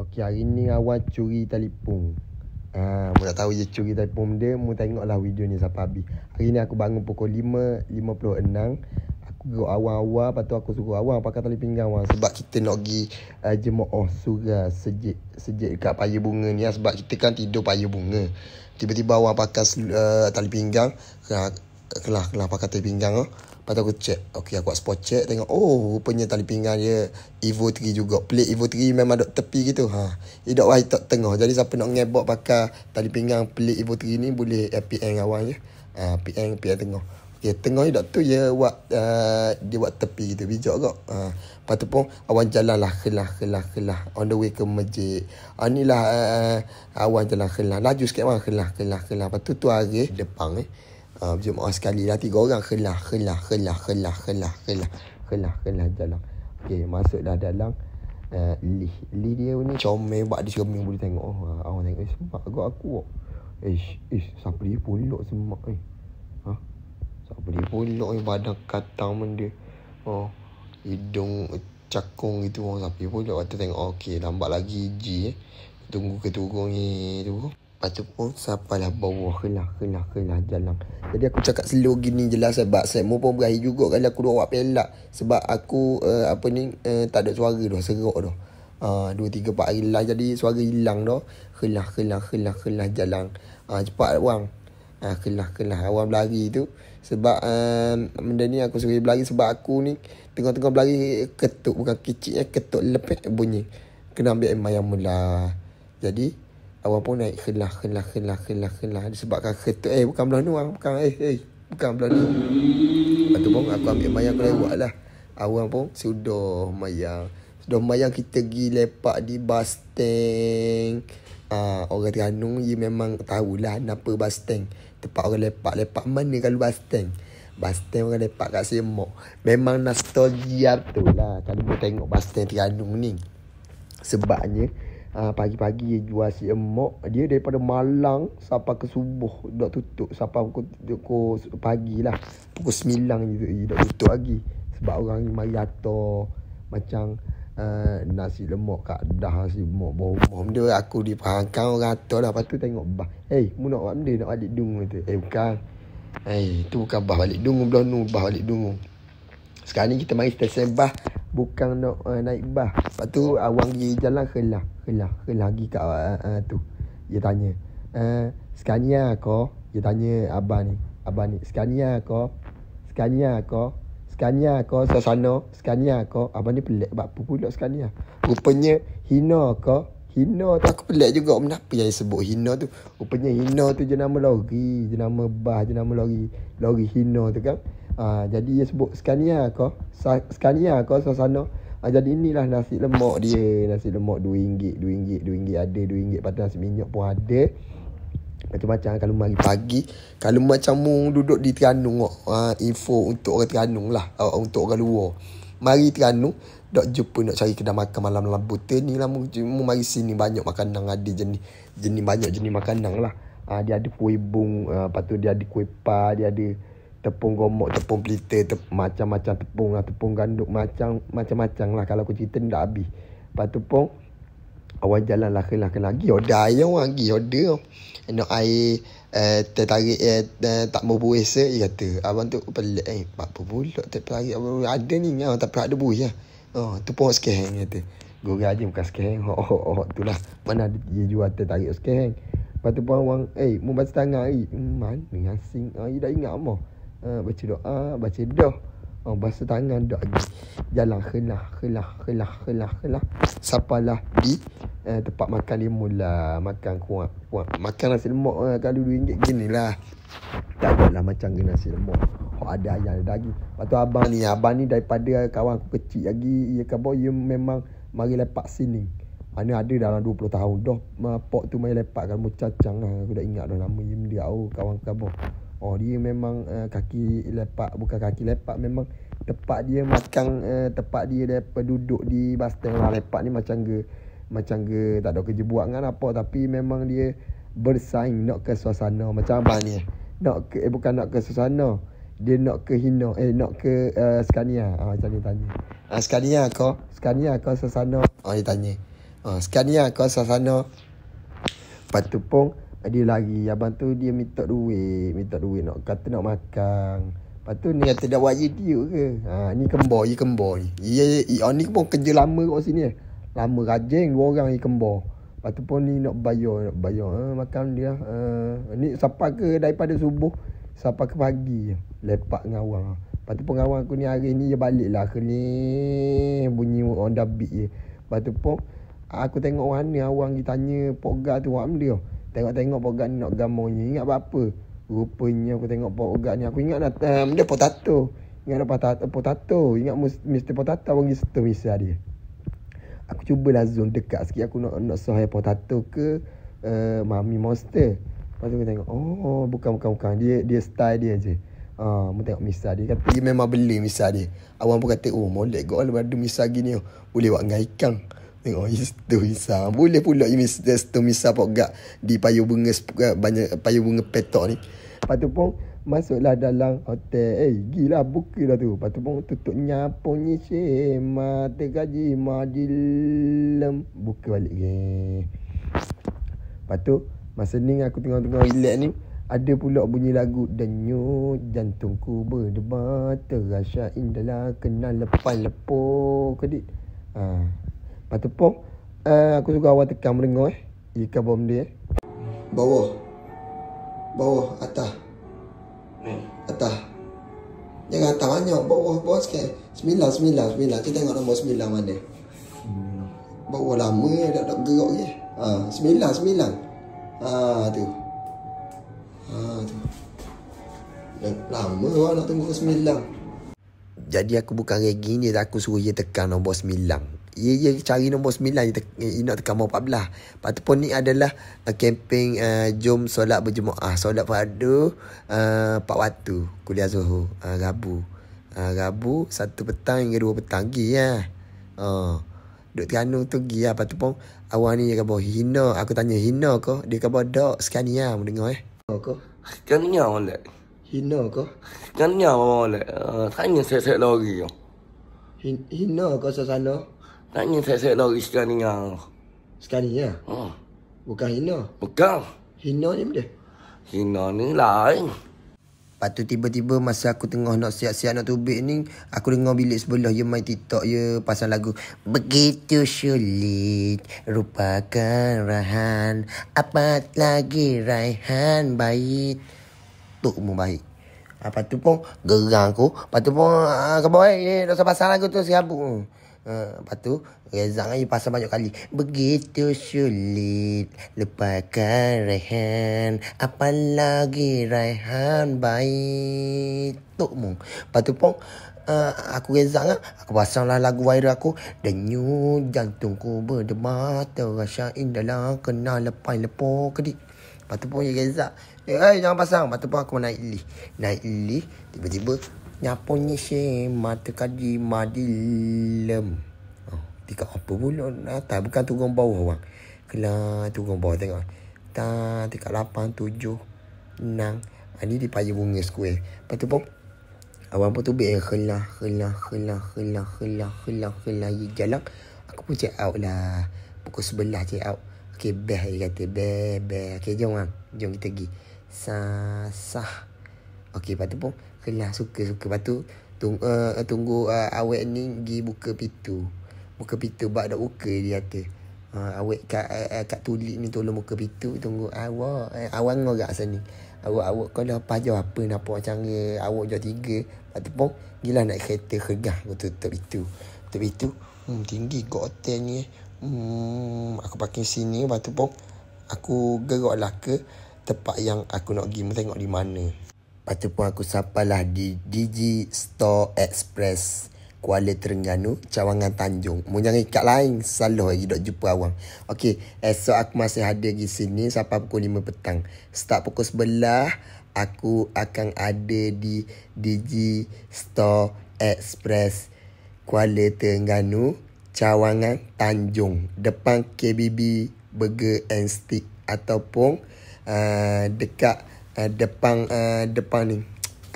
Okey, hari ni awak curi telefon. Ah, mu tak tahu je curi telefon dia, mu tengoklah video ni sampai habis. Hari ni aku bangun pukul 5.56. Aku go awal-awal, lepas tu aku suruh awal pakai tali pinggang awal. Sebab kita nak pergi uh, ah, jemaah surah sejik, sejik dekat paya bunga ni. Ah, sebab kita kan tidur paya bunga. Tiba-tiba awak pakai uh, tali pinggang. Kelah, kelah pakai tali pinggang. Uh. Lepas tu aku check Okay aku buat spot check Tengok oh rupanya tali pinggan dia Evo 3 juga Plate Evo 3 memang duduk tepi gitu ha. Dia duduk right top tengah Jadi siapa nak ngebok pakai tali pinggan plate Evo 3 ni Boleh eh, APN awal je ha, PN, PN tengah Okay, tengah hidup tu ya buat uh, dia buat tepi gitu bijak kok. Ha. Uh, lepas tu pun awan jalan lah kelah kelah kelah on the way ke masjid. Ha, uh, inilah uh, eh, awan jalan kelah laju sikit mah kelah kelah kelah. Lepas tu tu hari depan eh berjemaah ha, oh, sekali lah tiga orang helah helah helah helah helah helah helah helah dalam okey masuk dah dalam uh, eh, li li dia ni comel buat dia cermin boleh tengok oh awak ah, tengok eh, sempat aku. aku oh. eh, ish siapa dia pulak semak eh ha siapa dia pulak eh badan katang benda oh hidung cakung itu. orang oh, siapa dia pulak waktu tengok okey lambat lagi ji eh tunggu keturun ni eh. tunggu Lepas tu pun sampailah bawah Helah, helah, helah jalan Jadi aku cakap slow gini je lah Sebab saya pun berakhir juga Kali aku dua awak pelak Sebab aku uh, Apa ni uh, Tak ada suara tu Serok tu Uh, dua tiga empat hari lah Jadi suara hilang tu Helah helah helah helah jalan uh, Cepat orang uh, ah, Helah helah Orang berlari tu Sebab uh, Benda ni aku suruh berlari Sebab aku ni tengok tengok berlari Ketuk bukan kecil ya, Ketuk lepek bunyi Kena ambil emak yang mula Jadi Awak pun naik kelah, kelah, kelah, kelah, kelah. Disebabkan kereta, eh bukan belah ni orang. Bukan, eh, eh. Bukan belah ni. Lepas tu pun aku ambil mayang aku lewat lah. Awak pun sudah mayang. Sudah mayang kita pergi lepak di bus tank. Uh, ah, orang Terengganu ye memang tahulah kenapa bus tank. Tempat orang lepak. Lepak mana kalau bus tank? Bus tank orang lepak kat Semok. Memang nostalgia tu lah. Kalau tengok bus tank Terengganu ni. Sebabnya... Ha, pagi-pagi jual si emok Dia daripada malang sampai ke subuh Duk tutup sampai pukul, pukul pagi lah Pukul 9 gitu dia duk tutup lagi Sebab orang ni mari atur Macam uh, nasi lemak kat dah Nasi lemak bom-bom dia Aku diperangkan orang atur lah Lepas tu tengok bah Eh hey, mu nak buat benda nak balik dungu tu Eh hey, bukan Eh hey, tu bukan bah balik dungu Belum nu bah balik dungu Sekarang ni kita mari stesen bah Bukan nak uh, naik bah, Lepas tu Awang ah, pergi jalan Helah Helah Helah lagi kat uh, uh, tu Dia tanya uh, eh, Scania kau Dia tanya Abang ni Abang ni Scania kau Scania kau Scania kau sana Scania kau Abang ni pelik Sebab apa pula Scania Rupanya Hina kau Hina tu aku pelik juga Kenapa yang sebut Hina tu Rupanya Hina tu je nama lori Je nama bah Je nama lori Lori Hina tu kan Ha, jadi dia sebut Scania lah kau. Sa- Scania lah kau sana sana. Ah, ha, jadi inilah nasi lemak dia. Nasi lemak RM2, RM2, RM2 ada. RM2 patut nasi minyak pun ada. Macam-macam lah, kalau mari pagi. Kalau macam mu duduk di Terganung. Ha, ah, info untuk orang Terganung lah. Uh, untuk orang luar. Mari Terganung. Dok jumpa nak cari kedai makan malam dalam buta ni lah. Mu, mari sini banyak makanan. Ada jenis jenis banyak jenis makanan lah. Ha, dia ada kuih bung. Uh, lepas tu dia ada kuih pa. Dia ada tepung gomok, tepung pelita, tep- macam-macam tepung lah. Tepung ganduk, macam, macam lah. Kalau aku cerita ni dah habis. Lepas tu pun, awal jalan lah, kena kena lagi. Order air orang, lagi order. Nak air eh, tertarik, eh, eh tak mau buih se, dia kata. Abang tu pelik, eh, apa pulak tertarik. Abang, ada ni, ya, tapi ada buih lah. Ya. Oh, tu pun skeng kata. Gurih aja bukan skeng. Oh, oh, oh, tu lah. Mana dia jual tertarik skeng. Lepas tu pun orang, eh, mau basi tangan air. Eh. Hmm, mana yang sing, eh, air dah ingat apa. Eh, baca doa, baca doh. Oh, basuh tangan doa lagi. Jalan helah, helah, helah, helah, helah. Sapalah di uh, tempat makan limun lah. Makan kuat, kuat. Makan nasi lemak lah. Kalau RM2 gini lah. Tak ada lah macam nasi lemak. Oh, ada ayam, ada daging. Lepas tu abang ni, abang ni daripada kawan aku kecil lagi. Ia kabar, ia memang mari lepak sini. Mana ada dalam 20 tahun. Dah, pok tu mari lepak. Kalau macam cacang lah. Aku dah ingat dah nama dia. Oh, kawan kabar. Oh dia memang uh, kaki lepak bukan kaki lepak memang tepat dia macam uh, eh, tepat dia dapat duduk di bastang lah lepak ni macam ke macam ke tak ada kerja buat kan apa tapi memang dia bersaing nak ke suasana macam apa ni nak ke eh, bukan nak ke suasana dia nak ke hino eh nak ke uh, Scania ah macam ni tanya ah Skania Scania kau Scania kau suasana oh, dia tanya ah Skania Scania kau suasana patupung dia lari Abang tu dia minta duit Minta duit nak Kata nak makan Lepas tu ni kata dah buat YouTube ke ha, Ni kembar Ni kembar Ni ya, ya, ni pun kerja lama kat sini eh. Lama rajin Dua orang ni kembar Lepas tu pun ni nak bayar Nak bayar ha, Makan dia ha, Ni siapa ke daripada subuh Siapa ke pagi Lepak dengan orang Lepas tu pengawal aku ni hari ni Dia balik lah Kena bunyi orang dah beat je Lepas tu pun Aku tengok mana awang pergi tanya Pogar tu Alhamdulillah Tengok-tengok Pak Gan nak gamau ni. Ingat apa-apa. Rupanya aku tengok Pak Gan ni. Aku ingat dah. Um, dia potato. Ingat dah potato. potato. Ingat Mr. Potato panggil setu misal dia. Aku cubalah zoom dekat sikit. Aku nak, nak sohaya potato ke. Uh, Mami monster. Lepas tu aku tengok. Oh bukan bukan bukan. Dia dia style dia je. Ah, uh, aku tengok misal dia kata dia memang beli misal dia. Awang pun kata oh molek gol ada misal gini. Boleh buat dengan ikan. Tengok Mr. misa. Boleh pula Mr. misa pun gak Di payu bunga banyak Payu bunga petok ni Lepas tu pun Masuklah dalam hotel Eh gila buka lah tu Lepas tu pun tutup nyapu ni Mata gaji Madilem Buka balik ke Lepas tu Masa ni aku tengah-tengah relax ni ada pula bunyi lagu Denyut jantungku berdebar Terasa indahlah Kenal lepas lepuk Kedik Haa ah. Lepas tu pun uh, eh, Aku suka awak tekan merengok eh Ikan bom dia eh. Bawah Bawah Atas eh. Atas Jangan atas banyak Bawah Bawah sikit Sembilan Sembilan Sembilan Kita tengok nombor sembilan mana Bawah lama ya, Tak nak gerak je ha, Sembilan Sembilan ha, tu ha, tu Lama lah nak tunggu sembilan Jadi aku bukan regin dia Aku suruh dia tekan nombor sembilan ia, ia cari nombor 9 Ia, ia nak tekan nombor 14 Lepas tu pun ni adalah uh, Camping uh, Jom solat berjemaah ah, Solat pada uh, Pak Watu Kuliah Zohor uh, Rabu uh, Rabu Satu petang hingga dua petang Gih ya Oh Duk Tiano tu pergi lah. Ya. Lepas tu pun Awal ni dia kata Hina Aku tanya Hina ke Dia kata Dok sekarang ni lah ya. Mendengar eh Sekarang ni lah ya, Olek Hina ke Sekarang ni lah Olek ah, Tanya set-set lagi Hina ke Sasana Hina Tanya saya set lori sekarang ni lah. Sekarang ni ya? Oh. Bukan Hina. Bukan. Hina ni benda. Hina ni lain. Lepas tu tiba-tiba masa aku tengah nak siap-siap nak tubik ni Aku dengar bilik sebelah je main TikTok je ya, Pasal lagu Begitu sulit Rupakan Rahan Apat lagi Raihan Baik Tok umur baik Lepas tu pun gerang aku Lepas tu pun uh, Kau boleh eh, Dosa pasal lagu tu siap Ha, lepas tu Rezang lagi pasang banyak kali Begitu sulit Lepaskan Raihan Apalagi Raihan Baik Tok mu Lepas tu pun Uh, ha, aku rezak lah Aku pasang lah lagu viral aku Denyu jantungku berdebar Terasa indahlah Kena lepai lepo kedik Lepas tu pun dia Eh hey, jangan pasang Lepas tu pun aku naik lift Naik lift Tiba-tiba Nyaponya si mata kaji madilem. Oh, tika apa pula? Atas ah, bukan turun bawah bang. Kelah turun bawah tengok. Ta tika lapan tujuh enam. Ha, ni di payah bunga square. Lepas tu pun. Abang pun tubik. Eh, helah, helah, helah, helah, helah, helah, helah. Ye, jalan. Aku pun check out lah. Pukul sebelah check out. Okay, beh. Dia kata, beh, beh. Okay, jom bang. Jom kita pergi. Sah, sah. Okay, lepas tu pun kenal suka-suka. Lepas tu eh, eh, tunggu, uh, eh, tunggu uh, awet ni pergi buka pintu. Buka pintu bak dah buka dia kata. Uh, awet kat, uh, kat tulik ni tolong buka pintu. Tunggu awak. Uh, awak ngorak sana. Awak, awak kau dah pajar apa nak buat macam ni. Awak jauh tiga. Lepas tu pun gila nak kereta kegah. Aku tutup pintu. Tutup itu Hmm, tinggi kot hotel ni. Hmm, aku pakai sini. Lepas tu pun aku lah ke tempat yang aku nak pergi. Tengok di mana. Lepas tu pun aku lah di Digi Store Express Kuala Terengganu, Cawangan Tanjung. Mu jangan ikat lain, selalu lagi dok jumpa awang. Okey, esok aku masih ada di sini sampai pukul 5 petang. Start pukul sebelah, aku akan ada di Digi Store Express Kuala Terengganu, Cawangan Tanjung. Depan KBB Burger and Stick ataupun uh, dekat... Eh, depan uh, eh, depan ni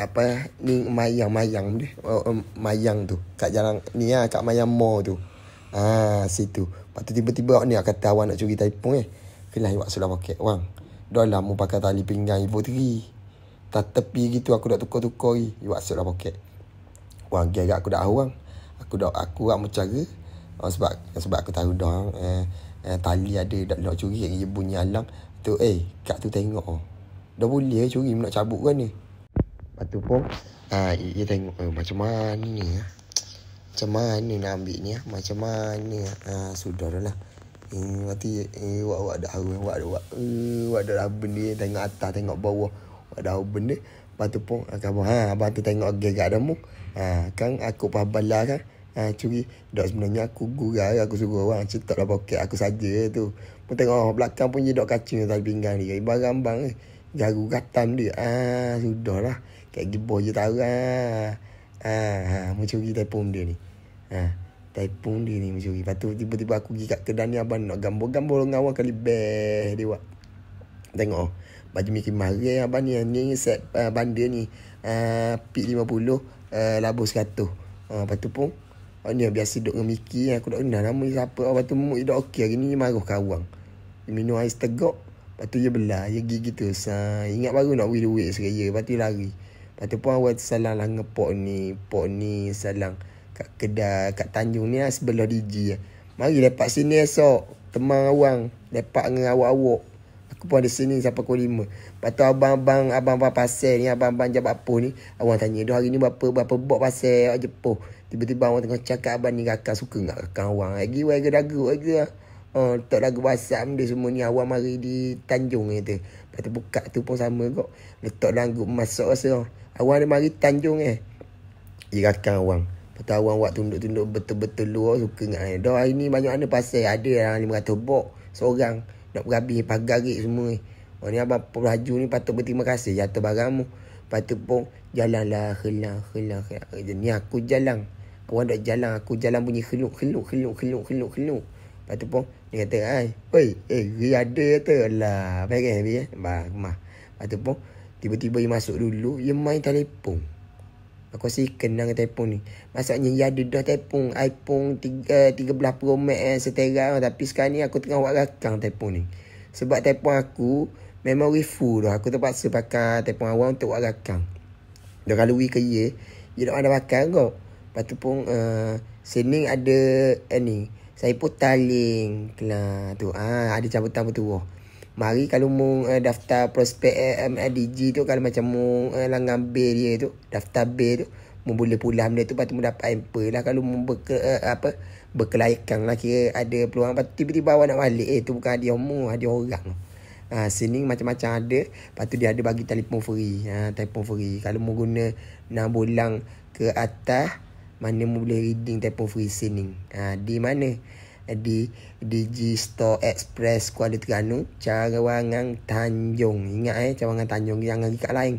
apa ni mayang mayang ni uh, um, mayang tu kat jalan ni ah kat mayang mall tu ah situ patu tiba-tiba awak ni ah, kata awak nak curi telefon eh kelah awak sudah pakai wang dolar mu pakai tali pinggang ibu tiri tak tepi gitu aku dah tukar-tukar ni awak sudah pakai wang gerak aku dah tahu aku dah aku nak mencara oh, sebab sebab aku tahu dah eh, eh, tali ada nak curi lagi bunyi alang tu eh kat tu tengok oh. Dah boleh lah curi nak cabut kan ni Lepas tu pun Haa uh, Dia tengok uh, Macam mana ni uh. Macam mana nak ambil ni uh. Macam mana Haa uh, Sudah lah Eh, mati eh, wak wak dah haru wak wak eh, wak dah benda eh, tengok atas tengok bawah wak dah benda lepas tu pun ah, abang ha abang tu tengok gerak demo ha kan aku pas bala kan ha curi dah sebenarnya aku gurau aku suruh orang cetak dalam poket aku saja tu pun tengok belakang pun dia dok kacau tadi pinggang ni, barang bang eh garu katam dia ah sudahlah kat gibo je tahu ah ah ha macam kita pun dia ni ah Typhoon dia ni macam Lepas tu tiba-tiba aku pergi kat kedai ni Abang nak gambar-gambar dengan awak kali Beh dia buat Tengok oh Baju Mickey Mouse ni abang ni ah, Ni set uh, ah, bandar ni uh, Pik 50 uh, Labu 100 uh, Lepas tu pun oh, Ni biasa duduk dengan Mickey Aku tak kenal nama ni siapa oh, Lepas tu muk dia okey hari ni Dia kawang Dia minum ais tegak Lepas tu dia belah Dia gigi tu Ingat baru nak pergi duit seraya Lepas tu lari Lepas tu pun awal salang lah Ngepok ni Pok ni Salang Kat kedai Kat Tanjung ni lah Sebelah DJ lah. Mari lepak sini esok Temang awang Lepak dengan awak-awak Aku pun ada sini sampai pukul lima. Lepas tu abang-abang Abang-abang pasir ni Abang-abang jabat poh ni Awang tanya Dua hari ni berapa Berapa bok pasir Awak jepoh Tiba-tiba awang tengah cakap Abang ni rakan suka Nggak rakan awang Lagi wajah dagu Lagi lah Oh, tak lagu basam, dia semua ni awam mari di Tanjung ni tu. Lepas tu buka tu pun sama kok. Letak lagu grup masuk rasa. Awang dia mari Tanjung eh. Dia rakan awang. Lepas tu awang buat tunduk-tunduk betul-betul luar suka dengan dia. Dah hari ni banyak mana pasal. Ada yang 500 bok seorang. Nak berhabis pagar semua ni. Oh ni abang pelaju ni patut berterima kasih jatuh barangmu. Lepas tu pun jalanlah helang helang helang. Ni aku jalan. Awang dah jalan aku jalan bunyi heluk heluk heluk heluk heluk heluk. Lepas tu pun dia kata, "Hai, oi, eh dia ada kata lah. Baik eh, ya. Ba, mah. Lepas tu pun tiba-tiba dia masuk dulu, dia main telefon. Aku si kenang telefon ni. Maksudnya dia ada dah telefon iPhone 3 13 Pro Max eh, setera tapi sekarang ni aku tengah buat rakang telefon ni. Sebab telefon aku memory full dah. Aku terpaksa pakai telefon awal untuk buat rakang. Dah kalau we kerja, dia nak ada bakal kau. Lepas tu pun uh, eh, Sening ada eh, ni saya putar link kelah tu ah ha, ada cabutan apa tu oh. mari kalau mu uh, eh, daftar prospek eh, MDG tu kalau macam mu uh, eh, langgan B dia tu daftar B tu mu boleh pulang benda tu patut mu dapat amper lah kalau mu berke, uh, apa berkelaikan lah kira ada peluang patut tiba-tiba awak nak balik eh tu bukan hadiah mu hadiah orang Ha, sini macam-macam ada Lepas tu dia ada bagi telefon free ha, Telefon free Kalau mau guna Nak bulang ke atas mana mu boleh reading type of sining ha, di mana di Digistore Express Kuala Terengganu Cawangan Tanjung ingat eh Cawangan Tanjung jangan dekat lain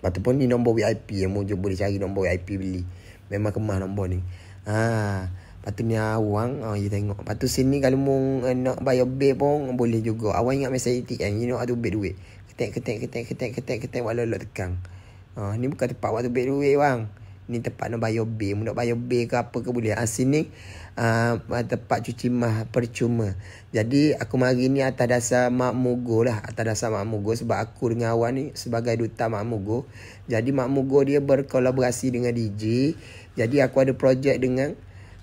Lepas pun ni nombor VIP yang mujur boleh cari nombor VIP beli. Memang kemah nombor ni. Ha. Lepas tu ni awang. Oh, you tengok. Lepas tu sini kalau mu uh, nak bayar bil pun boleh juga. Awang ingat mesej etik kan. You know how to bil duit. ketek ketek ketek ketik, ketik, ketik. Walau lo tekan. Ha. Ni bukan tempat waktu bil duit bang. Ni tempat nak bayar bil. Nak bayar bil ke apa ke boleh. Ha, sini uh, tempat cuci mah percuma. Jadi aku mari ni atas dasar Mak Mugo lah. Atas dasar Mak Mugo. Sebab aku dengan awak ni sebagai duta Mak Mugo. Jadi Mak Mugo dia berkolaborasi dengan DJ. Jadi aku ada projek dengan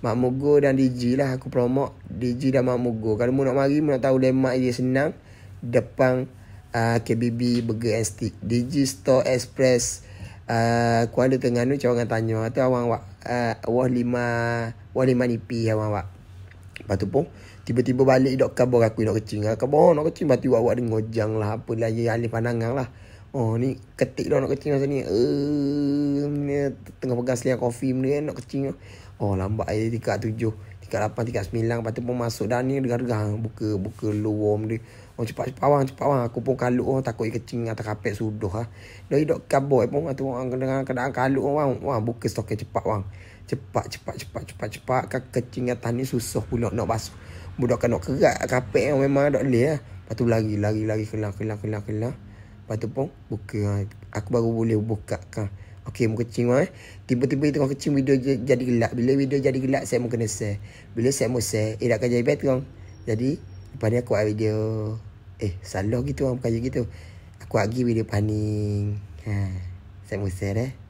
Mak Mugo dan DJ lah. Aku promok DJ dan Mak Mugo. Kalau mu nak mari, mu nak tahu lemak dia senang. Depan uh, KBB Burger and Stick. DJ Store Express ada ah, tengah macam orang tanya tu awang awak uh, ah, wah lima wah lima nipi awang awak lepas tu pun tiba-tiba balik dok kabar aku nak kecing aku bawa oh, nak kecing mati awak awak dengar jang lah apa lah ya alih pandangan lah oh ni ketik dah nak kecing masa ni uh, tengah pegang selia kopi ni nak kecing oh lambat air tingkat tujuh tingkat lapan tingkat sembilan lepas tu pun masuk dah ni dengar-dengar buka buka luar dia Oh cepat cepat awang cepat awang Aku pun kaluk orang takut ikan kecing atas kapek sudah ha. Dia hidup kabur pun Kata orang dengan kadang kaluk awang Wah buka stoknya cepat awang Cepat cepat cepat cepat cepat Kan kecing atas ni susah pula nak basuh Budak kan nak kerat kapek yang memang tak boleh ha. Ah. Lepas lagi lagi lagi lari kelah kelah kelah kelah pun buka ha. Aku baru boleh buka kan Okey, muka kecing eh. Tiba-tiba kita tengok kecing video jadi gelap. Bila video jadi gelap, saya mungkin kena Bila saya mau share, ia akan jadi better. Jadi, pada aku buat video. Eh salah gitu orang percaya gitu Aku lagi video paning ha, Saya musir eh